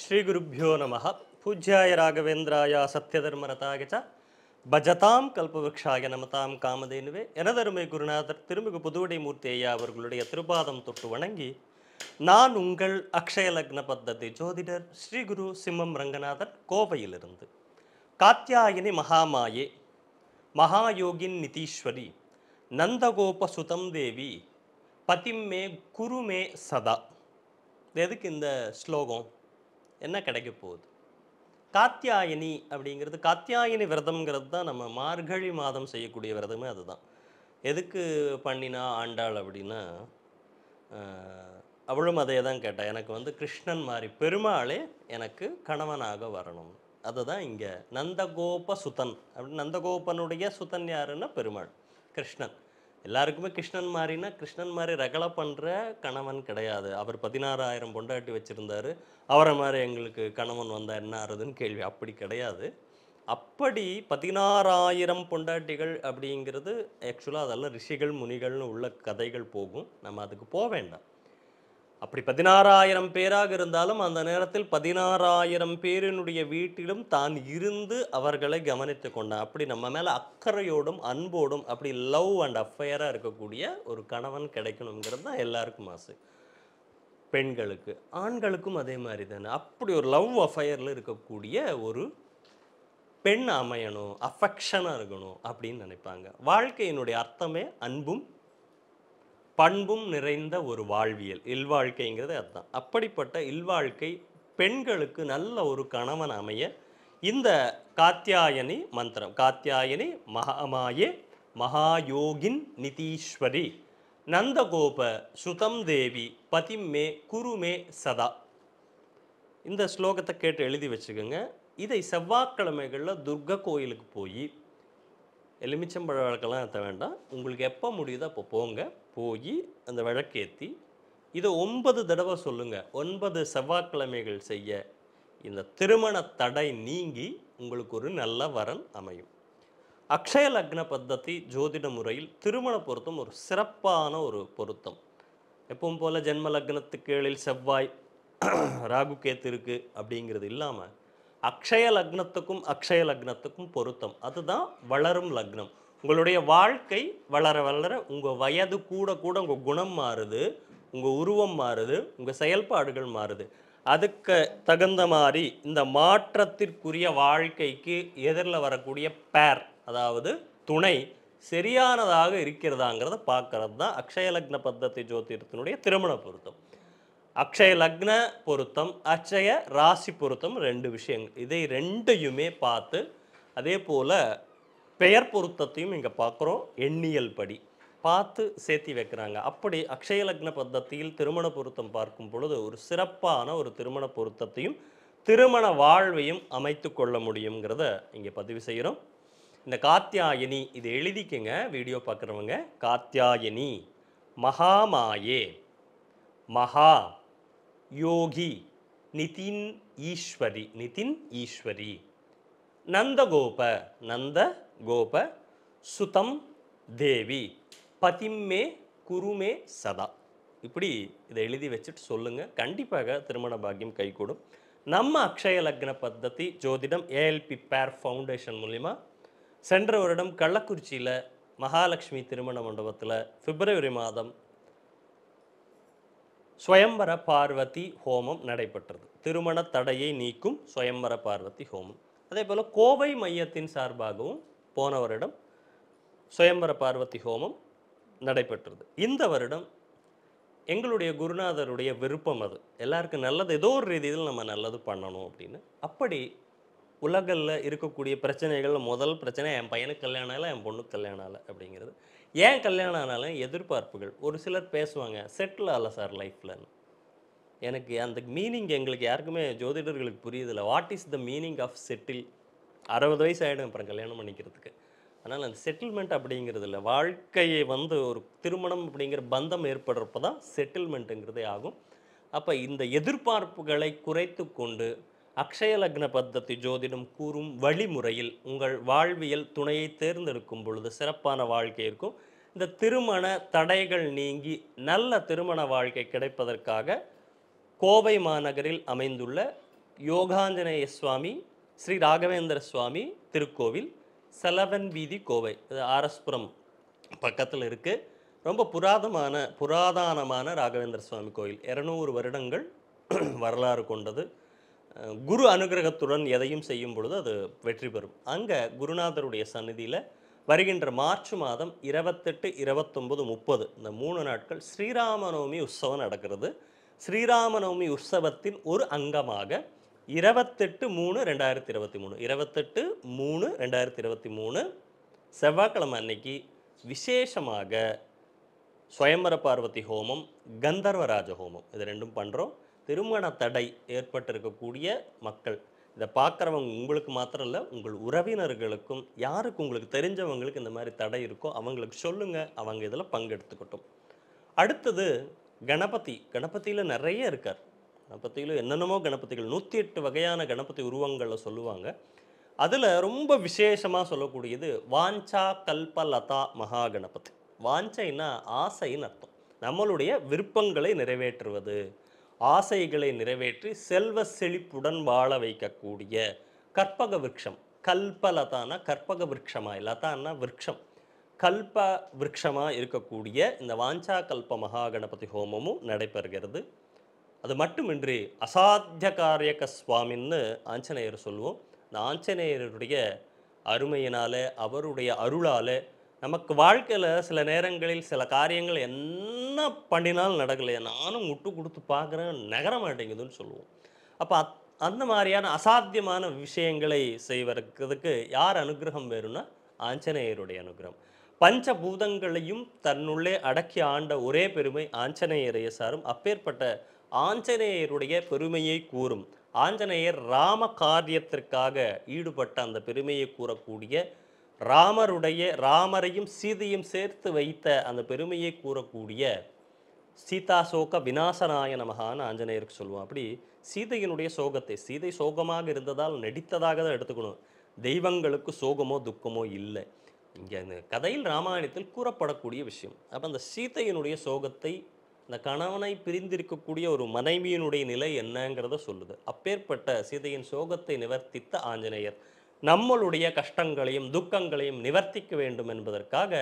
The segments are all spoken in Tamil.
ஸ்ரீ ஸ்ரீகுருப்போ நம பூஜ்யாய ராகவேந்திராய சத்யதர்மரதாய பஜதாம் கல்பவருஷாய நமதாம் காமதேனுவே எனதருமை குருநாதர் திருமிகு புதுவடை மூர்த்தேயா அவர்களுடைய திருபாதம் தொட்டு வணங்கி நான் உங்கள் அக்ஷய லக்ன பத்ததி ஜோதிடர் ஸ்ரீ குரு சிம்மம் ரங்கநாதர் கோவையிலிருந்து காத்தியாயினி மகாமாயே மகாயோகின் நிதீஸ்வரி நந்தகோப சுதம் தேவி பதிம்மே குருமே சதா எதுக்கு இந்த ஸ்லோகம் என்ன கிடைக்க போகுது காத்தியாயினி அப்படிங்கிறது காத்தியாயினி விரதம்ங்கிறது தான் நம்ம மார்கழி மாதம் செய்யக்கூடிய விரதமே அதுதான் எதுக்கு பண்ணினா ஆண்டாள் அப்படின்னா அவளும் அதே தான் கேட்டாள் எனக்கு வந்து கிருஷ்ணன் மாதிரி பெருமாளே எனக்கு கணவனாக வரணும் அதுதான் தான் இங்கே நந்தகோப சுதன் அப்படின்னு நந்தகோபனுடைய சுதன் யாருன்னா பெருமாள் கிருஷ்ணன் எல்லாருக்குமே கிருஷ்ணன் மாதிரினா கிருஷ்ணன் மாதிரி ரகல பண்ணுற கணவன் கிடையாது அவர் பதினாறாயிரம் பொண்டாட்டி வச்சுருந்தார் அவரை மாதிரி எங்களுக்கு கணவன் வந்தால் என்ன ஆறுதுன்னு கேள்வி அப்படி கிடையாது அப்படி பதினாறாயிரம் பொண்டாட்டிகள் அப்படிங்கிறது ஆக்சுவலாக அதெல்லாம் ரிஷிகள் முனிகள்னு உள்ள கதைகள் போகும் நம்ம அதுக்கு போக வேண்டாம் அப்படி பதினாறாயிரம் பேராக இருந்தாலும் அந்த நேரத்தில் பதினாறாயிரம் பேரினுடைய வீட்டிலும் தான் இருந்து அவர்களை கவனித்து கொண்டான் அப்படி நம்ம மேலே அக்கறையோடும் அன்போடும் அப்படி லவ் அண்ட் அஃபையராக இருக்கக்கூடிய ஒரு கணவன் கிடைக்கணுங்கிறது தான் எல்லாருக்கும் ஆசை பெண்களுக்கு ஆண்களுக்கும் அதே மாதிரி தானே அப்படி ஒரு லவ் அஃபையரில் இருக்கக்கூடிய ஒரு பெண் அமையணும் அஃபெக்ஷனாக இருக்கணும் அப்படின்னு நினைப்பாங்க வாழ்க்கையினுடைய அர்த்தமே அன்பும் பண்பும் நிறைந்த ஒரு வாழ்வியல் இல்வாழ்க்கைங்கிறது அதுதான் அப்படிப்பட்ட இல்வாழ்க்கை பெண்களுக்கு நல்ல ஒரு கணவன் அமைய இந்த காத்தியாயனி மந்திரம் காத்தியாயனி மகாமாயே மகாயோகின் நிதீஸ்வரி நந்தகோப சுதம் தேவி பதிம்மே குருமே சதா இந்த ஸ்லோகத்தை கேட்டு எழுதி வச்சுக்கோங்க இதை செவ்வாய்க்கிழமைகளில் துர்க கோயிலுக்கு போய் எலுமிச்சம்பழ வழக்கெல்லாம் ஏற்ற வேண்டாம் உங்களுக்கு எப்போ முடியுதோ அப்போ போங்க போய் அந்த விளக்கேற்றி இதை ஒன்பது தடவை சொல்லுங்கள் ஒன்பது செவ்வாய்க்கிழமைகள் செய்ய இந்த திருமண தடை நீங்கி உங்களுக்கு ஒரு நல்ல வரன் அமையும் அக்ஷய லக்ன பத்ததி ஜோதிட முறையில் திருமண பொருத்தம் ஒரு சிறப்பான ஒரு பொருத்தம் எப்பவும் போல் ஜென்ம லக்னத்துக்கு கீழில் செவ்வாய் ராகு கேத்து இருக்குது அப்படிங்கிறது இல்லாமல் அக்ஷய லக்னத்துக்கும் அக்ஷய லக்னத்துக்கும் பொருத்தம் அதுதான் வளரும் லக்னம் உங்களுடைய வாழ்க்கை வளர வளர உங்கள் வயது கூட கூட உங்கள் குணம் மாறுது உங்கள் உருவம் மாறுது உங்கள் செயல்பாடுகள் மாறுது அதுக்கு தகுந்த மாதிரி இந்த மாற்றத்திற்குரிய வாழ்க்கைக்கு எதிரில் வரக்கூடிய பேர் அதாவது துணை சரியானதாக இருக்கிறதாங்கிறத பார்க்கறது தான் அக்ஷயலக்ன பத்தத்தை ஜோதிடத்தினுடைய திருமண பொருத்தம் அக்ஷய லக்ன பொருத்தம் அக்ஷய ராசி பொருத்தம் ரெண்டு விஷயங்கள் இதை ரெண்டையுமே பார்த்து அதே போல் பெயர் பொருத்தத்தையும் இங்கே பார்க்குறோம் எண்ணியல் படி பார்த்து சேர்த்தி வைக்கிறாங்க அப்படி அக்ஷய லக்ன பद्धதியில் திருமண பொருத்தம் பார்க்கும் பொழுது ஒரு சிறப்பான ஒரு திருமண பொருத்தத்தையும் திருமண வாழ்வையும் அமைத்து கொள்ள முடியுங்கிறத இங்கே பதிவு செய்கிறோம் இந்த காத்தியாயனி இது எழுதிக்கங்க வீடியோ பார்க்குறவங்க காத்தியாயனி மகாமாயே மகா யோகி நிதின் ஈஸ்வரி நிதின் ஈஸ்வரி நந்தகோப நந்த கோப சுதம் தேவி பதிம்மே குருமே சதா இப்படி இதை எழுதி வச்சுட்டு சொல்லுங்கள் கண்டிப்பாக திருமண பாக்கியம் கைகூடும் நம்ம அக்ஷய லக்ன பத்தி ஜோதிடம் ஏஎல்பி பேர் ஃபவுண்டேஷன் மூலிமா சென்ற வருடம் கள்ளக்குறிச்சியில் மகாலட்சுமி திருமண மண்டபத்தில் பிப்ரவரி மாதம் சுயம்பர பார்வதி ஹோமம் நடைபெற்றது திருமண தடையை நீக்கும் சுயம்பர பார்வதி ஹோமம் அதே போல் கோவை மையத்தின் சார்பாகவும் போன வருடம் சுயம்பர பார்வதி ஹோமம் நடைபெற்றது இந்த வருடம் எங்களுடைய குருநாதருடைய விருப்பம் அது எல்லாருக்கும் நல்லது ஏதோ ஒரு ரீதியில் நம்ம நல்லது பண்ணணும் அப்படின்னு அப்படி உலகில் இருக்கக்கூடிய பிரச்சனைகள் முதல் பிரச்சனை என் பையனுக்கு கல்யாணம் இல்லை என் பொண்ணுக்கு கல்யாணம் இல்லை அப்படிங்கிறது ஏன் கல்யாணம் ஆனாலும் எதிர்பார்ப்புகள் ஒரு சிலர் பேசுவாங்க செட்டில் ஆகல சார் லைஃப்பில் எனக்கு அந்த மீனிங் எங்களுக்கு யாருக்குமே ஜோதிடர்களுக்கு புரியுதில்லை what is the meaning of settle அறுபது வயசு ஆகிடும் அப்புறம் கல்யாணம் பண்ணிக்கிறதுக்கு அதனால் அந்த செட்டில்மெண்ட் அப்படிங்கிறது இல்லை வாழ்க்கையை வந்து ஒரு திருமணம் அப்படிங்கிற பந்தம் ஏற்படுறப்ப தான் செட்டில்மெண்ட்டுங்கிறதே ஆகும் அப்போ இந்த எதிர்பார்ப்புகளை குறைத்து கொண்டு அக்ஷய லக்ன பத்தத்தை ஜோதிடம் கூறும் வழிமுறையில் உங்கள் வாழ்வியல் துணையை தேர்ந்தெடுக்கும் பொழுது சிறப்பான வாழ்க்கை இருக்கும் இந்த திருமண தடைகள் நீங்கி நல்ல திருமண வாழ்க்கை கிடைப்பதற்காக கோவை மாநகரில் அமைந்துள்ள யோகாஞ்சநேய சுவாமி ஸ்ரீ ராகவேந்திர சுவாமி திருக்கோவில் செலவன் வீதி கோவை இது ஆரஸ்புரம் பக்கத்தில் இருக்குது ரொம்ப புராதமான புராதானமான ராகவேந்திர சுவாமி கோவில் இரநூறு வருடங்கள் வரலாறு கொண்டது குரு அனுகிரகத்துடன் எதையும் செய்யும் பொழுது அது வெற்றி பெறும் அங்கே குருநாதருடைய சந்நிதியில் வருகின்ற மார்ச் மாதம் இருபத்தெட்டு இருபத்தொம்பது முப்பது இந்த மூணு நாட்கள் ஸ்ரீராமநவமி உற்சவம் நடக்கிறது ஸ்ரீராமநவமி உற்சவத்தின் ஒரு அங்கமாக இருபத்தெட்டு மூணு ரெண்டாயிரத்தி இருபத்தி மூணு இருபத்தெட்டு மூணு ரெண்டாயிரத்தி இருபத்தி மூணு செவ்வாய்க்கிழமை அன்னைக்கு விசேஷமாக சுயம்பர பார்வதி ஹோமம் கந்தர்வராஜ ஹோமம் இது ரெண்டும் பண்ணுறோம் திருமண தடை ஏற்பட்டிருக்கக்கூடிய மக்கள் இதை பார்க்குறவங்க உங்களுக்கு மாத்திரம் இல்லை உங்கள் உறவினர்களுக்கும் யாருக்கு உங்களுக்கு தெரிஞ்சவங்களுக்கு இந்த மாதிரி தடை இருக்கோ அவங்களுக்கு சொல்லுங்கள் அவங்க இதில் பங்கெடுத்துக்கட்டும் அடுத்தது கணபதி கணபதியில் நிறைய இருக்கார் கணபதியில் என்னென்னமோ கணபதிகள் நூற்றி எட்டு வகையான கணபதி உருவங்களில் சொல்லுவாங்க அதில் ரொம்ப விசேஷமாக சொல்லக்கூடியது வாஞ்சா கல்பலதா மகா கணபதி வாஞ்சைன்னா ஆசைன்னு அர்த்தம் நம்மளுடைய விருப்பங்களை நிறைவேற்றுவது ஆசைகளை நிறைவேற்றி செல்வ செழிப்புடன் வாழ வைக்கக்கூடிய கற்பக விரக்ஷம் லதானா கற்பக விரக்ஷமா லதான்னா விரக்ஷம் கல்ப விரக்ஷமாக இருக்கக்கூடிய இந்த வாஞ்சா கல்ப மகாகணபதி ஹோமமும் நடைபெறுகிறது அது மட்டுமின்றி அசாத்திய காரியக சுவாமின்னு ஆஞ்சநேயர் சொல்லுவோம் இந்த ஆஞ்சநேயருடைய அருமையினால் அவருடைய அருளால் நமக்கு வாழ்க்கையில் சில நேரங்களில் சில காரியங்கள் என்ன பண்ணினாலும் நடக்கலையே நானும் முட்டு கொடுத்து பார்க்குறேன் நகர மாட்டேங்குதுன்னு சொல்லுவோம் அப்போ அத் அந்த மாதிரியான அசாத்தியமான விஷயங்களை செய்வதற்கு யார் அனுகிரகம் வேறுனா ஆஞ்சநேயருடைய அனுகிரகம் பஞ்ச பூதங்களையும் தன்னுள்ளே அடக்கி ஆண்ட ஒரே பெருமை ஆஞ்சநேயரைய சாரும் அப்பேற்பட்ட ஆஞ்சநேயருடைய பெருமையை கூறும் ஆஞ்சநேயர் ராம காரியத்திற்காக ஈடுபட்ட அந்த பெருமையை கூறக்கூடிய ராமருடைய ராமரையும் சீதையும் சேர்த்து வைத்த அந்த பெருமையை கூறக்கூடிய சீதா சோக விநாசனாய நமகான்னு ஆஞ்சநேயருக்கு சொல்லுவோம் அப்படி சீதையினுடைய சோகத்தை சீதை சோகமாக இருந்ததால் நடித்ததாக தான் எடுத்துக்கணும் தெய்வங்களுக்கு சோகமோ துக்கமோ இல்லை இங்கே அந்த கதையில் ராமாயணத்தில் கூறப்படக்கூடிய விஷயம் அப்போ அந்த சீதையினுடைய சோகத்தை அந்த கணவனை பிரிந்திருக்கக்கூடிய ஒரு மனைவியினுடைய நிலை என்னங்கிறத சொல்லுது அப்பேற்பட்ட சீதையின் சோகத்தை நிவர்த்தித்த ஆஞ்சநேயர் நம்மளுடைய கஷ்டங்களையும் துக்கங்களையும் நிவர்த்திக்க வேண்டும் என்பதற்காக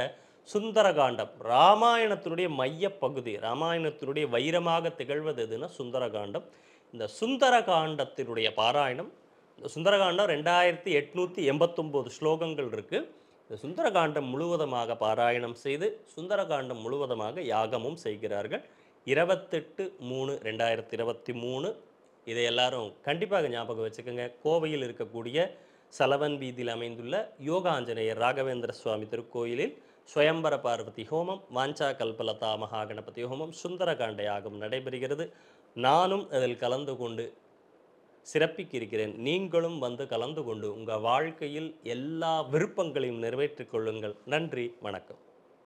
சுந்தரகாண்டம் ராமாயணத்தினுடைய மையப்பகுதி ராமாயணத்தினுடைய வைரமாக திகழ்வது எதுனா சுந்தரகாண்டம் இந்த சுந்தரகாண்டத்தினுடைய பாராயணம் இந்த சுந்தரகாண்டம் ரெண்டாயிரத்தி எட்நூற்றி எண்பத்தொம்போது ஸ்லோகங்கள் இருக்குது இந்த சுந்தரகாண்டம் முழுவதமாக பாராயணம் செய்து சுந்தரகாண்டம் முழுவதமாக யாகமும் செய்கிறார்கள் இருபத்தெட்டு மூணு ரெண்டாயிரத்தி இருபத்தி மூணு இதை எல்லாரும் கண்டிப்பாக ஞாபகம் வச்சுக்கோங்க கோவையில் இருக்கக்கூடிய சலவன் வீதியில் அமைந்துள்ள ஆஞ்சநேயர் ராகவேந்திர சுவாமி திருக்கோயிலில் ஸ்வயம்பர பார்வதி ஹோமம் வாஞ்சா கல்பலதா கணபதி ஹோமம் சுந்தரகாண்ட யாகம் நடைபெறுகிறது நானும் அதில் கலந்து கொண்டு சிறப்பிக்கிருக்கிறேன் நீங்களும் வந்து கலந்து கொண்டு உங்கள் வாழ்க்கையில் எல்லா விருப்பங்களையும் நிறைவேற்றிக் கொள்ளுங்கள் நன்றி வணக்கம்